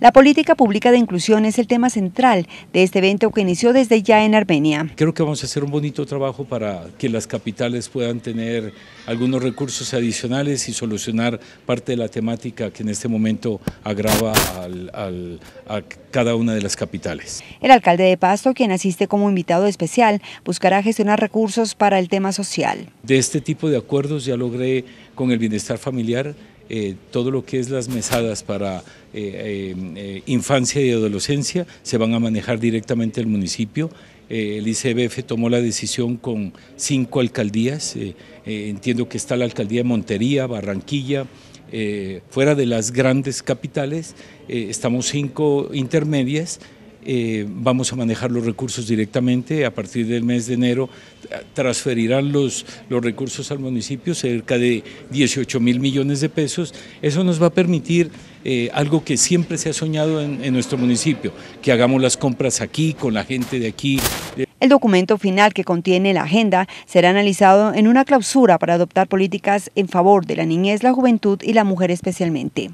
La política pública de inclusión es el tema central de este evento que inició desde ya en Armenia. Creo que vamos a hacer un bonito trabajo para que las capitales puedan tener algunos recursos adicionales y solucionar parte de la temática que en este momento agrava a cada una de las capitales. El alcalde de Pasto, quien asiste como invitado especial, buscará gestionar recursos para el tema social. De este tipo de acuerdos ya logré con el bienestar familiar eh, todo lo que es las mesadas para eh, eh, infancia y adolescencia se van a manejar directamente el municipio. el ICBF tomó la decisión con cinco alcaldías, entiendo que está la alcaldía de Montería, Barranquilla, fuera de las grandes capitales, estamos cinco intermedias, eh, vamos a manejar los recursos directamente. A partir del mes de enero transferirán los, recursos al municipio, cerca de 18 mil millones de pesos. Eso nos va a permitir eh, algo que siempre se ha soñado en nuestro municipio, que hagamos las compras aquí, con la gente de aquí. El documento final que contiene la agenda será analizado en una clausura para adoptar políticas en favor de la niñez, la juventud y la mujer especialmente.